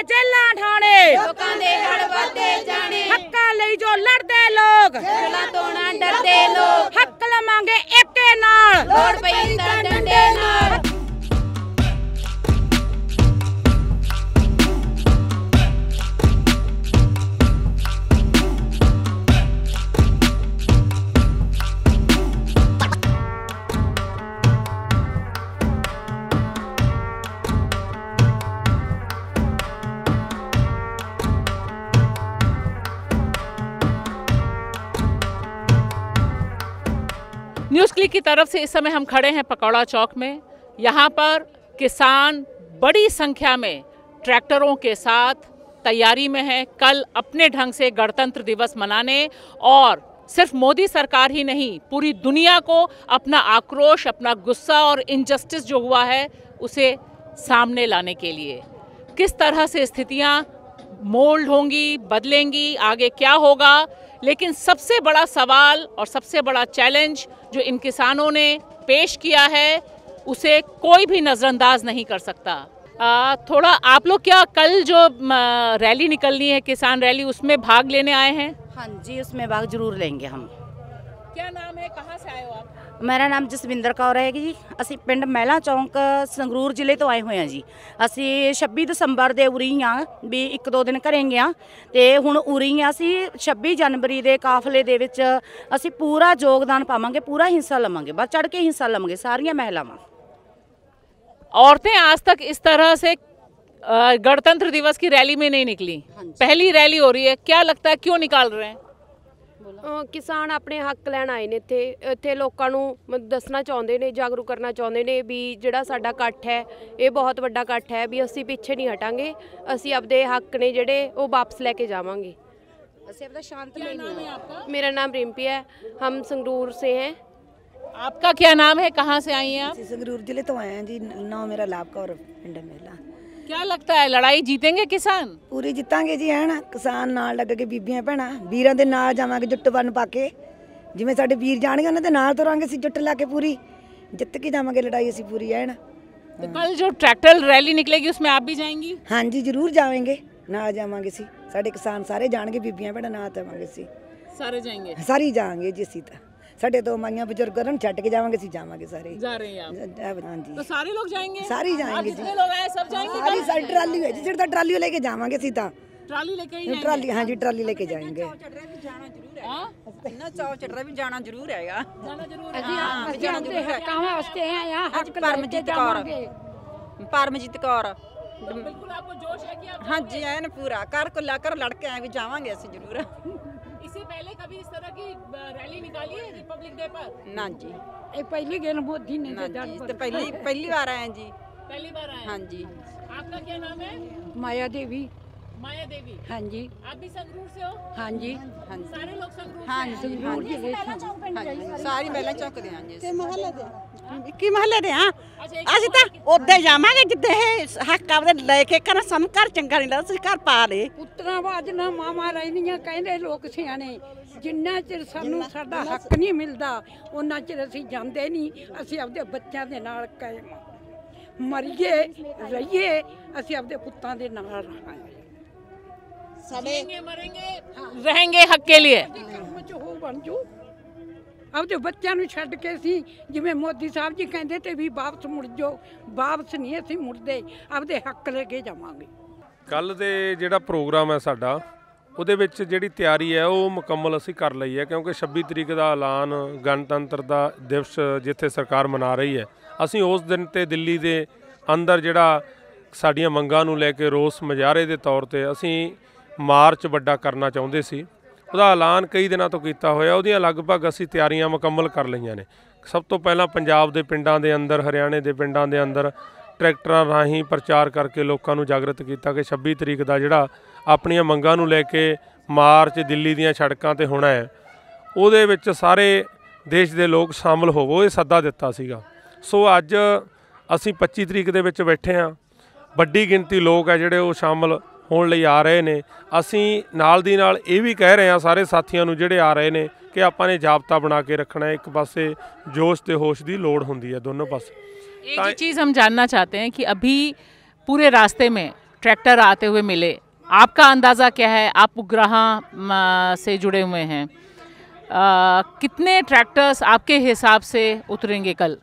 ਜਾਣੇ ਜੇਲਾਂ ਠਾਣੇ ਲੋਕਾਂ ਦੇ ਹੜ ਵੱਧਦੇ ਜਾਣੇ ਹੱਕਾਂ ਲਈ ਜੋ ਲੜਦੇ ਲੋਕ ਜੇਲਾਂ ਤੋਂ ਨਾ ਡਰਦੇ ਲੋਕ ਹੱਕ ਲਵਾਂਗੇ ਇੱਕੇ ਨਾਲ ਲੋੜ ਪਈ ਤਾਂ की तरफ से इस समय हम खड़े हैं पकौड़ा चौक में यहाँ पर किसान बड़ी संख्या में ट्रैक्टरों के साथ तैयारी में है कल अपने ढंग से गणतंत्र दिवस मनाने और सिर्फ मोदी सरकार ही नहीं पूरी दुनिया को अपना आक्रोश अपना गुस्सा और इनजस्टिस जो हुआ है उसे सामने लाने के लिए किस तरह से स्थितियां मोल्ड होंगी बदलेंगी आगे क्या होगा लेकिन सबसे बड़ा सवाल और सबसे बड़ा चैलेंज जो इन किसानों ने पेश किया है उसे कोई भी नज़रअंदाज नहीं कर सकता आ, थोड़ा आप लोग क्या कल जो रैली निकलनी है किसान रैली उसमें भाग लेने आए हैं हाँ जी उसमें भाग जरूर लेंगे हम ਕਿਆ ਨਾਮ ਹੈ ਕਹਾਂ ਸੇ ਆਏ ਹੋ ਆਪ ਮੇਰਾ ਨਾਮ ਜਸਵਿੰਦਰ ਕੌਰ ਹੈ ਜੀ ਅਸੀਂ ਪਿੰਡ ਮਹਿਲਾ ਚੌਂਕ ਸੰਗਰੂਰ ਜ਼ਿਲ੍ਹੇ ਤੋਂ ਆਏ ਹੋਏ ਆ ਜੀ ਅਸੀਂ 26 ਦਸੰਬਰ ਦੇ ਉਰੀ ਆ ਵੀ ਇੱਕ ਦੋ ਦਿਨ ਘਰੇ ਆ ਤੇ ਹੁਣ ਉਰੀ ਆ ਅਸੀਂ 26 ਜਨਵਰੀ ਦੇ ਕਾਫਲੇ ਦੇ ਵਿੱਚ ਅਸੀਂ ਪੂਰਾ ਯੋਗਦਾਨ ਪਾਵਾਂਗੇ ਪੂਰਾ ਹਿੱਸਾ ਲਵਾਂਗੇ ਬਸ ਚੜ ਕੇ ਹਿੱਸਾ ਲਵਾਂਗੇ ਸਾਰੀਆਂ ਮਹਿਲਾਵਾਂ ਔਰਤਾਂ ਆਜ ਤੱਕ ਇਸ ਤਰ੍ਹਾਂ ਸੇ ਗਣਤੰਤਰ ਦਿਵਸ ਦੀ ਰੈਲੀ ਮੇ ਨਹੀਂ ਨਿਕਲੀ ਪਹਿਲੀ ਰੈਲੀ ਹੋ ਰਹੀ ਹੈ ਕੀ ਲੱਗਦਾ ਹੈ ਕਿਉਂ ਨਿਕਾਲ ਰਹੇ ਹੈ ਕਿਸਾਨ ਆਪਣੇ ਹੱਕ ਲੈਣ ਆਏ ਨੇ ਇੱਥੇ ਇੱਥੇ ਲੋਕਾਂ ਨੂੰ ਦੱਸਣਾ ਚਾਹੁੰਦੇ ਨੇ ਜਾਗਰੂਕ ਕਰਨਾ ਚਾਹੁੰਦੇ ਨੇ ਵੀ ਜਿਹੜਾ ਸਾਡਾ ਇਕੱਠ ਹੈ ਇਹ ਬਹੁਤ ਵੱਡਾ ਇਕੱਠ ਹੈ ਵੀ ਅਸੀਂ ਪਿੱਛੇ ਨਹੀਂ ਹਟਾਂਗੇ ਅਸੀਂ ਆਪਦੇ ਹੱਕ ਨੇ ਜਿਹੜੇ ਉਹ ਵਾਪਸ ਲੈ ਕੇ ਜਾਵਾਂਗੇ ਅਸੀਂ ਆਪਦਾ ਸ਼ਾਂਤ ਆਪਕਾ ਮੇਰਾ ਨਾਮ ਰਿੰਪੀ ਹੈ ਹਮ ਸੰਗਰੂਰ ਸੇ ਹੈ ਆਪਕਾ ਕੀ ਨਾਮ ਹੈ ਕਹਾਂ ਸੇ ਆਈ ਹੈ ਆਪ संगरूर जिले तो आए हैं ਜੀ ਨਾਮ ਮੇਰਾ लाभ कौर ਮੇਲਾ क्या ਲੱਗਦਾ ਹੈ ਲੜਾਈ ਜੀਤेंगे ਕਿਸਾਨ ਪੂਰੀ ਜਿੱਤਾਂਗੇ ਜੀ ਹਨ ਕਿਸਾਨ ਨਾਲ ਲੱਗ ਕੇ ਬੀਬੀਆਂ ਭੈਣਾਂ ਵੀਰਾਂ ਦੇ ਨਾਲ ਜਾਵਾਂਗੇ ਜੁੱਟ ਬਨ ਪਾ ਕੇ ਜਿਵੇਂ ਸਾਡੇ ਵੀਰ ਜਾਣਗੇ ਉਹਨਾਂ ਦੇ ਨਾਲ ਤੁਰਾਂਗੇ ਅਸੀਂ ਜੁੱਟ ਲਾ ਕੇ ਪੂਰੀ ਜਿੱਤ ਕੇ ਜਾਵਾਂਗੇ ਲੜਾਈ ਅਸੀਂ ਪੂਰੀ ਹਨ तो कल जो ट्रैक्टर रैली निकलेगी उसमें आप भी जाएंगी हाँ जी जरूर जाएंगे ना जावे सी साढ़े किसान सारे जाने बीबियां भैन ना जावे सी सारे जाएंगे सारी जाएंगे जी सीता ਸਾਡੇ ਦੋ ਮਾਈਆਂ ਬਜ਼ੁਰਗ ਕਰਨ ਛੱਡ ਕੇ ਜਾਵਾਂਗੇ ਅਸੀਂ ਜਾਵਾਂਗੇ ਸਾਰੇ ਜਾ ਰਹੇ हैं ਹਾਂਜੀ तो ਸਾਰੇ लोग जाएंगे सारे ही जाएंगे आप जितने ਸਾਰੀ ਸਾਡੀ ਟਰਾਲੀ ਹੈ ਜੀ ਜਿਹੜਾ ਟਰਾਲੀ ਲੈ ਕੇ ਜਾਵਾਂਗੇ ਅਸੀਂ ਤਾਂ ਲੈ ਕੇ ਹੀ जाएंगे ਟਰਾਲੀ ਹਾਂਜੀ ਟਰਾਲੀ ਲੈ ਕੇ ਜਾਵਾਂਗੇ हाँ? ਇੰਨਾ ਚਾਅ ਚੜ ਰਿਹਾ ਵੀ ਜਾਣਾ ਜ਼ਰੂਰ ਹੈਗਾ ਜ਼ਰੂਰ जरूर है। हाँ, ਅਸੀਂ ਆਉਂਦੇ ਹੱਕਾਂ ਵਾਸਤੇ ਆਏ ਆ ਹੱਕ ਪਰਮਜੀਤ ਕੌਰ ਪਰਮਜੀਤ ਕੌਰ बिल्कुल आपको जोश है कि आप ਹਾਂਜੀ ਐਨ ਪੂਰਾ ਕਰ ਕੁੱਲਾ ਕਰ ਲੜ ਕੇ ਆਏ ਵੀ ਜਾਵਾਂਗੇ ਅਸੀਂ ਜ਼ਰੂਰ पहले कभी इस तरह की रैली निकाली है रिपब्लिक डे पर ना जी पहली मोदी ने ना जी तो पहली पहली बार आए हैं जी पहली बार आए हाँ जी आपका क्या नाम है माया देवी माया ਦੇਵੀ ਹਾਂਜੀ ਆਪ ਵੀ ਸੰਗਰੂਰ ਸੇ ਹੋ ਹਾਂਜੀ ਹਾਂਜੀ ਸਾਰੇ ਲੋਕ ਸੰਗਰੂਰ सारे लोग संगरूर ਸੰਗਰੂਰ ਜ਼ਿਲ੍ਹੇ ਪਹਿਲਾਂ ਚੌਂਕ ਪਿੰਡ ਜਾਈ ਸਾਰੀ ਮਹਿਲਾ ਚੌਕ ਦੇ ਹਾਂ ਜੀ ਤੇ ਮਹੱਲੇ ਦੇ ਇੱਕੀ ਮਹੱਲੇ ਦੇ ਆ ਅਸੀਂ ਤਾਂ ਉੱਧੇ ਜਾਵਾਂਗੇ ਜਿੱਥੇ ਇਹ ਹੱਕ ਆਪਦੇ ਲੈ ਕੇ ਕਰ ਸਾਨੂੰ ਘਰ ਚੰਗਾ ਨਹੀਂ ਲੱਗਦਾ ਅਸੀਂ ਘਰ ਪਾ ਲੇ ਪੁੱਤਰਾਂ ਬਾਜਣਾ ਮਾਮਾ ਰਹਿਣੀਆਂ ਕਹਿੰਦੇ ਲੋਕ ਸਿਆਣੇ ਜਿੰਨਾ ਚਿਰ ਸਾਨੂੰ ਸਾਡਾ ਹੱਕ ਨਹੀਂ ਮਿਲਦਾ ਉਹਨਾਂ ਚਿਰ ਅਸੀਂ ਜਾਂਦੇ ਨਹੀਂ ਅਸੀਂ ਆਪਦੇ ਬੱਚਿਆਂ ਦੇ ਨਾਲ ਕਾਇਮ ਮਰੀਏ ਰਹੀਏ ਅਸੀਂ ਆਪਦੇ ਪੁੱਤਾਂ ਦੇ ਨਾਲ ਰਹਾਂਗੇ ਸਾਡੇ रहेंगे हक के लिए ਬੱਚਿਆਂ ਨੂੰ ਛੱਡ ਕੇ ਸੀ ਜਿਵੇਂ ਮੋਦੀ ਸਾਹਿਬ ਜੀ ਕਹਿੰਦੇ ਤੇ ਵੀ ਵਾਪਸ ਮੁੜ ਜਾਓ ਵਾਪਸ ਨਹੀਂ ਅਸੀਂ ਮੁੜਦੇ ਆਪਦੇ ਹੱਕ ਲੈ ਕੇ ਜਾਵਾਂਗੇ ਕੱਲ ਦੇ ਜਿਹੜਾ ਪ੍ਰੋਗਰਾਮ ਹੈ ਸਾਡਾ ਉਹਦੇ ਵਿੱਚ ਜਿਹੜੀ ਤਿਆਰੀ ਹੈ ਉਹ ਮੁਕੰਮਲ ਅਸੀਂ ਕਰ ਲਈ ਹੈ ਕਿਉਂਕਿ 26 ਤਰੀਕ ਦਾ ਐਲਾਨ ਗਣਤੰਤਰ ਦਾ ਦਿਵਸ ਜਿੱਥੇ ਸਰਕਾਰ ਮਨਾ ਰਹੀ ਹੈ ਅਸੀਂ ਉਸ ਦਿਨ ਤੇ ਦਿੱਲੀ ਦੇ ਅੰਦਰ ਜਿਹੜਾ ਸਾਡੀਆਂ ਮੰਗਾਂ ਨੂੰ ਲੈ ਕੇ ਰੋਸ ਮਜਾਰੇ ਦੇ ਤੌਰ ਤੇ ਅਸੀਂ ਮਾਰਚ ਵੱਡਾ ਕਰਨਾ ਚਾਹੁੰਦੇ ਸੀ ਉਹਦਾ ਐਲਾਨ ਕਈ ਦਿਨਾਂ ਤੋਂ ਕੀਤਾ ਹੋਇਆ ਉਹਦੀਆਂ ਲਗਭਗ ਅਸੀਂ ਤਿਆਰੀਆਂ ਮੁਕੰਮਲ ਕਰ ਲਈਆਂ ਨੇ ਸਭ ਤੋਂ ਪਹਿਲਾਂ ਪੰਜਾਬ ਦੇ ਪਿੰਡਾਂ ਦੇ ਅੰਦਰ ਹਰਿਆਣੇ ਦੇ ਪਿੰਡਾਂ ਦੇ ਅੰਦਰ ਟਰੈਕਟਰਾਂ ਰਾਹੀਂ ਪ੍ਰਚਾਰ ਕਰਕੇ ਲੋਕਾਂ ਨੂੰ ਜਾਗਰਤ ਕੀਤਾ ਕਿ 26 ਤਰੀਕ ਦਾ ਜਿਹੜਾ ਆਪਣੀਆਂ ਮੰਗਾਂ ਨੂੰ ਲੈ ਕੇ ਮਾਰਚ ਦਿੱਲੀ ਦੀਆਂ ਸੜਕਾਂ ਤੇ ਹੋਣਾ ਹੈ ਉਹਦੇ ਵਿੱਚ ਸਾਰੇ ਦੇਸ਼ ਦੇ ਲੋਕ ਸ਼ਾਮਲ ਹੋਵੋ ਇਹ ਸੱਦਾ ਦਿੱਤਾ ਸੀਗਾ ਸੋ ਅੱਜ ਅਸੀਂ 25 ਤਰੀਕ ਦੇ ਵਿੱਚ ਬੈਠੇ ਆਂ ਵੱਡੀ ਗਿਣਤੀ ਲੋਕ ਆ ਜਿਹੜੇ ਉਹ ਸ਼ਾਮਲ होने ਲਈ ਆ ਰਹੇ ਨੇ ਅਸੀਂ ਨਾਲ ਦੀ ਨਾਲ ਇਹ ਵੀ ਕਹਿ ਰਹੇ ਹਾਂ ਸਾਰੇ ਸਾਥੀਆਂ ਨੂੰ ਜਿਹੜੇ ਆ ਰਹੇ ਨੇ ਕਿ ਆਪਾਂ ਨੇ ਜਾਬਤਾ ਬਣਾ ਕੇ ਰੱਖਣਾ ਹੈ ਇੱਕ ਪਾਸੇ ਜੋਸ਼ ਤੇ ਹੋਸ਼ चीज़ हम जानना चाहते हैं कि अभी पूरे रास्ते में ट्रैक्टर आते हुए मिले आपका अंदाज़ा क्या है आप उपग्रह से जुड़े हुए हैं आ, कितने ट्रैक्टर्स आपके हिसाब से उतरेंगे कल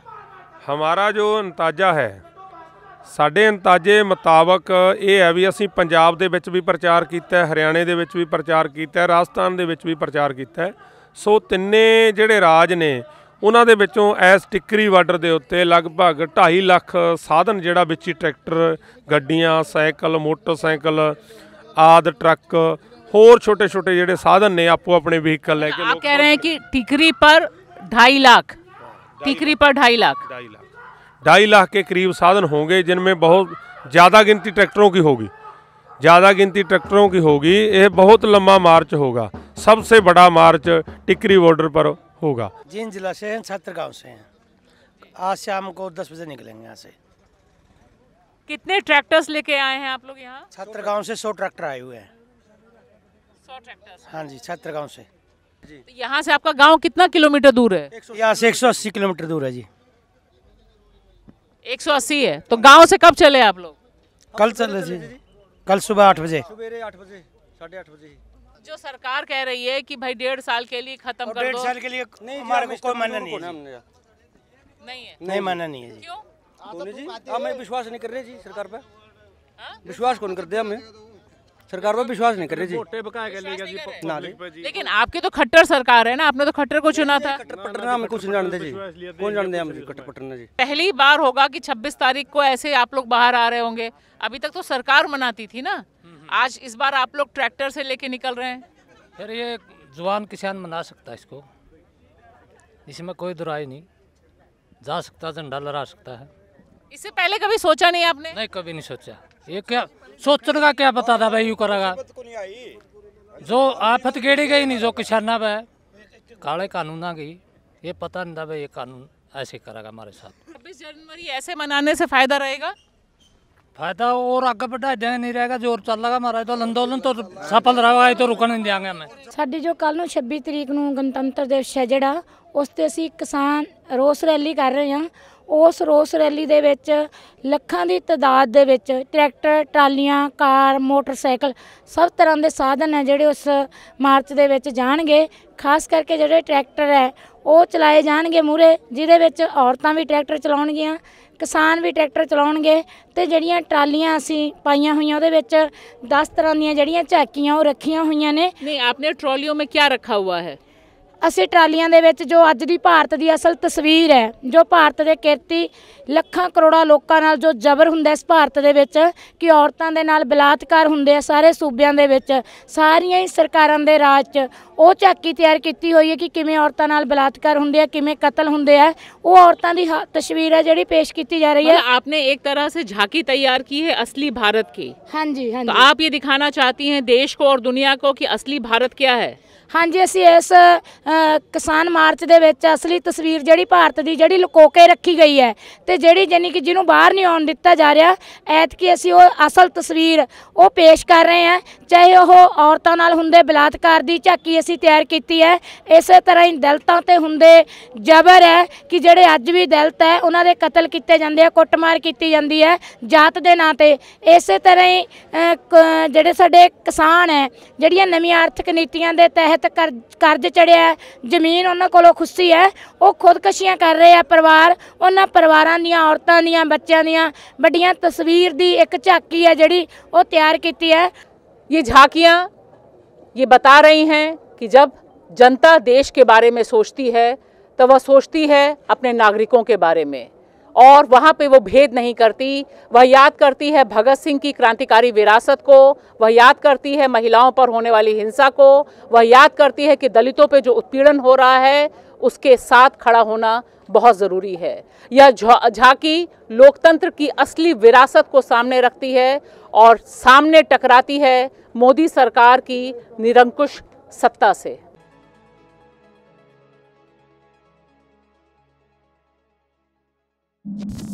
हमारा जो अंदाजा है ਸਾਡੇ ਅੰਦਾਜ਼ੇ ਮੁਤਾਬਕ ਇਹ ਹੈ ਵੀ ਅਸੀਂ ਪੰਜਾਬ ਦੇ ਵਿੱਚ ਵੀ ਪ੍ਰਚਾਰ ਕੀਤਾ ਹਰਿਆਣੇ ਦੇ ਵਿੱਚ ਵੀ ਪ੍ਰਚਾਰ ਕੀਤਾ ਰਾਜਸਥਾਨ ਦੇ ਵਿੱਚ ਵੀ ਪ੍ਰਚਾਰ ਕੀਤਾ ਸੋ ਤਿੰਨੇ ਜਿਹੜੇ ਰਾਜ ਨੇ ਉਹਨਾਂ ਦੇ ਵਿੱਚੋਂ ਐਸ ਟਿੱਕਰੀ ਬਾਰਡਰ ਦੇ ਉੱਤੇ ਲਗਭਗ 2.5 ਲੱਖ ਸਾਧਨ ਜਿਹੜਾ ਵਿੱਚ ਹੀ ਟਰੈਕਟਰ ਗੱਡੀਆਂ ਸਾਈਕਲ ਮੋਟਰਸਾਈਕਲ ਆਦ ਟਰੱਕ ਹੋਰ ਛੋਟੇ ਛੋਟੇ ਜਿਹੜੇ ਸਾਧਨ ਨੇ ਆਪੋ ਆਪਣੇ ਵਹੀਕਲ ਲੈ ਕੇ ਆ ਕਹਿ ਰਹੇ ਕਿ ਟਿਕਰੀ ਪਰ 2.5 ਲੱਖ ਟਿਕਰੀ ਪਰ 2.5 ਲੱਖ 2.5 ਲੱਖ ढाई लाख के करीब साधन होंगे जिनमें बहुत ज़्यादा गिनती ट्रैक्टरों की होगी ज़्यादा गिनती ट्रैक्टरों की होगी यह बहुत लंबा मार्च होगा सबसे बड़ा मार्च टिकरी बॉर्डर पर होगा जिन जिला से हैं छात्र गाँव से हैं आज शाम को दस बजे निकलेंगे यहाँ से कितने ट्रैक्टर्स लेके आए हैं आप लोग यहाँ छात्र गाँव से सौ ट्रैक्टर आए हुए हैं सौ ट्रैक्टर हाँ जी छात्र गाँव से तो यहाँ से आपका गाँव कितना किलोमीटर दूर है यहाँ से एक सौ अस्सी किलोमीटर दूर है जी एक सौ अस्सी है तो गांव से कब चले आप लोग कल चले जी कल सुबह आठ बजे सुबेरे आठ बजे साढ़े आठ बजे जो सरकार कह रही है कि भाई डेढ़ साल के लिए खत्म कर दो साल के लिए हमारे को कोई मानना नहीं है नहीं है नहीं मानना नहीं है जी क्यों जी हमें विश्वास नहीं कर रहे जी सरकार पर हाँ? विश्वास कौन कर दे हमें सरकार पर विश्वास नहीं कर रही जी लेकिन आपकी तो खट्टर सरकार है ना आपने तो खट्टर को चुना था खट्टर पटर कुछ जानते जी कौन जानते हम खट्टर पटना जी पहली बार होगा कि 26 तारीख को ऐसे आप लोग बाहर आ रहे होंगे अभी तक तो सरकार मनाती थी ना आज इस बार आप लोग ट्रैक्टर से लेके निकल रहे हैं फिर ये जवान किसान मना सकता है इसको इसमें कोई दुराई नहीं जा सकता झंडा लहरा सकता है इससे पहले कभी सोचा नहीं आपने नहीं कभी नहीं सोचा ये क्या ਸੋਚਣ ਦਾ ਕੀ ਪਤਾ ਦਾ ਬਈ ਉਹ ਕਰਾਗਾ ਜੋ ਆਫਤ ਗੇੜੀ ਗਈ ਨਹੀਂ ਜੋ ਕਿਸ਼ਾਨਾ ਬੈ ਕਾਲੇ ਕਾਨੂੰਨਾਂ ਗਈ ਇਹ ਪਤਾ ਨਹੀਂ ਦਾ ਬਈ ਇਹ ਕਾਨੂੰਨ ਐਸੇ ਕਰਾਗਾ ਮਾਰੇ ਸਾਥ 26 ਜਨਵਰੀ ਐਸੇ ਮਨਾਣੇ ਸੇ ਫਾਇਦਾ ਰਹੇਗਾ ਫਾਇਦਾ ਹੋਰ ਅੱਗ ਵੱਡਾ ਜਾਂ ਨਹੀਂ ਰਹੇਗਾ ਜ਼ੋਰ ਚੱਲਗਾ ਮਹਾਰਾਜ ਤਾਂ ਅੰਦੋਲਨ ਤੋਂ ਸਫਲ ਰਹਾਗਾ ਇਹ ਤੋਂ ਰੁਕਣ ਨਹੀਂ ਦਿਆਂਗੇ ਮੈਂ ਸਾਡੀ ਜੋ ਕੱਲ ਨੂੰ 26 ਤਰੀਕ ਨੂੰ ਗਣਤੰਤਰ ਦਿਵਸ ਹੈ ਜਿਹੜਾ ਉਸ ਤੇ ਅਸੀਂ ਕਿਸਾਨ ਰੋਸ ਰੈਲੀ ਕਰ ਰਹੇ ਹਾਂ ਉਸ ਰੋਸ ਰੈਲੀ ਦੇ ਵਿੱਚ ਲੱਖਾਂ ਦੀ ਤਦਾਦ ਦੇ ਵਿੱਚ ਟਰੈਕਟਰ ਟਰਾਲੀਆਂ ਕਾਰ ਮੋਟਰਸਾਈਕਲ ਸਭ ਤਰ੍ਹਾਂ ਦੇ ਸਾਧਨ ਹੈ ਜਿਹੜੇ ਉਸ ਮਾਰਚ ਦੇ ਵਿੱਚ ਜਾਣਗੇ ਖਾਸ ਕਰਕੇ ਜਿਹੜੇ ਟਰੈਕਟਰ ਹੈ ਉਹ ਚਲਾਏ ਜਾਣਗੇ ਮੂਰੇ ਜਿਹਦੇ ਵਿੱਚ ਔਰਤਾਂ ਵੀ ਟਰੈਕਟਰ ਚਲਾਉਣਗੀਆਂ ਕਿਸਾਨ ਵੀ ਟਰੈਕਟਰ ਚਲਾਉਣਗੇ ਤੇ ਜਿਹੜੀਆਂ ਟਰਾਲੀਆਂ ਅਸੀਂ ਪਾਈਆਂ ਹੋਈਆਂ ਉਹਦੇ ਵਿੱਚ 10 ਤਰ੍ਹਾਂ ਦੀਆਂ ਜਿਹੜੀਆਂ ਝਾਕੀਆਂ ਉਹ ਰੱਖੀਆਂ ਹੋਈਆਂ ਨੇ ਨਹੀਂ ਆਪਨੇ ਟਰਾਲੀਓ ਵਿੱਚ ਕੀ ਰੱਖਾ ਹੋਇਆ ਹੈ ਅਸੀਂ ਟਰਾਲੀਆਂ ਦੇ ਵਿੱਚ ਜੋ ਅੱਜ ਦੀ ਭਾਰਤ ਦੀ ਅਸਲ ਤਸਵੀਰ ਹੈ ਜੋ ਭਾਰਤ ਦੇ ਕਿਰਤੀ ਲੱਖਾਂ ਕਰੋੜਾਂ ਲੋਕਾਂ ਨਾਲ ਜੋ ਜ਼ਬਰ ਹੁੰਦਾ ਇਸ ਭਾਰਤ ਦੇ ਵਿੱਚ ਕਿ ਔਰਤਾਂ ਦੇ ਨਾਲ ਬਲਾਤਕਾਰ ਹੁੰਦੇ ਆ ਸਾਰੇ ਸੂਬਿਆਂ ਦੇ ਵਿੱਚ ਸਾਰੀਆਂ ਹੀ ਸਰਕਾਰਾਂ ਦੇ ਰਾਜ 'ਚ ਉਹ ਝਾਕੀ ਤਿਆਰ ਕੀਤੀ ਹੋਈ ਹੈ ਕਿ ਕਿਵੇਂ ਔਰਤਾਂ ਨਾਲ ਬਲਾਤਕਾਰ ਹੁੰਦੇ ਆ ਕਿਵੇਂ ਕਤਲ ਹੁੰਦੇ ਆ ਉਹ ਔਰਤਾਂ ਦੀ ਤਸਵੀਰ ਹੈ ਜਿਹੜੀ ਪੇਸ਼ ਕੀਤੀ ਜਾ ਰਹੀ ਹੈ आपने एक तरह से झांकी तैयार की है असली भारत की ਹਾਂਜੀ तो ਹਾਂਜੀ आप ये दिखाना चाहती हैं देश को और दुनिया को कि असली भारत क्या है ਹਾਂਜੀ ਅਸੀਂ ਇਸ ਅ, ਕਿਸਾਨ ਮਾਰਚ ਦੇ ਵਿੱਚ ਅਸਲੀ ਤਸਵੀਰ ਜਿਹੜੀ ਭਾਰਤ ਦੀ ਜਿਹੜੀ ਲੁਕੋ ਕੇ ਰੱਖੀ ਗਈ ਹੈ ਤੇ ਜਿਹੜੀ ਯਾਨੀ ਕਿ ਜਿਹਨੂੰ ਬਾਹਰ ਨਹੀਂ ਆਉਣ ਦਿੱਤਾ ਜਾ ਰਿਹਾ ਐਤਕੀ ਅਸੀਂ ਉਹ ਅਸਲ ਤਸਵੀਰ ਉਹ ਪੇਸ਼ ਕਰ ਰਹੇ ਹਾਂ ਚਾਹੇ ਉਹ ਔਰਤਾਂ ਨਾਲ ਹੁੰਦੇ ਬਲਾਤਕਾਰ ਦੀ ਝਾਕੀ ਅਸੀਂ ਅਸੀਂ ਤਿਆਰ ਕੀਤੀ ਹੈ ਇਸੇ ਤਰ੍ਹਾਂ ਹੀ ਦਲਤਾਂ ਤੇ ਹੁੰਦੇ ਜ਼ਬਰ ਹੈ ਕਿ ਜਿਹੜੇ ਅੱਜ ਵੀ ਦਲਤ ਹੈ ਉਹਨਾਂ ਦੇ ਕਤਲ ਕੀਤੇ ਜਾਂਦੇ ਆ ਕੁੱਟਮਾਰ ਕੀਤੀ ਜਾਂਦੀ ਹੈ ਜਾਤ ਦੇ ਨਾਂ ਤੇ ਇਸੇ ਤਰ੍ਹਾਂ ਹੀ ਜਿਹੜੇ ਸਾਡੇ ਕਿਸਾਨ ਹੈ ਜਿਹੜੀਆਂ ਨਵੀਆਂ ਆਰਥਿਕ ਨੀਤੀਆਂ ਦੇ ਤਹਿਤ ਕਰਜ਼ ਚੜਿਆ ਜ਼ਮੀਨ ਉਹਨਾਂ ਕੋਲੋਂ ਖੁੱਸੀ ਹੈ ਉਹ ਖੁਦਕਸ਼ੀਆਂ ਕਰ ਰਹੇ ਆ ਪਰਿਵਾਰ ਉਹਨਾਂ ਪਰਿਵਾਰਾਂ ਦੀਆਂ ਔਰਤਾਂ ਦੀਆਂ ਬੱਚਿਆਂ ਦੀਆਂ ਵੱਡੀਆਂ ਤਸਵੀਰ ਦੀ ਇੱਕ ਝਾਕੀ ਹੈ ਜਿਹੜੀ ਉਹ ਤਿਆਰ ਕੀਤੀ है ये झांकियाँ ये बता रही हैं कि जब जनता देश के बारे में सोचती है तो वह सोचती है अपने नागरिकों के बारे में और वहाँ पे वो भेद नहीं करती वह याद करती है भगत सिंह की क्रांतिकारी विरासत को वह याद करती है महिलाओं पर होने वाली हिंसा को वह याद करती है कि दलितों पे जो उत्पीड़न हो रहा है उसके साथ खड़ा होना बहुत ज़रूरी है यह झांकी लोकतंत्र की असली विरासत को सामने रखती है और सामने टकराती है मोदी सरकार की निरंकुश सत्ता से Thank you.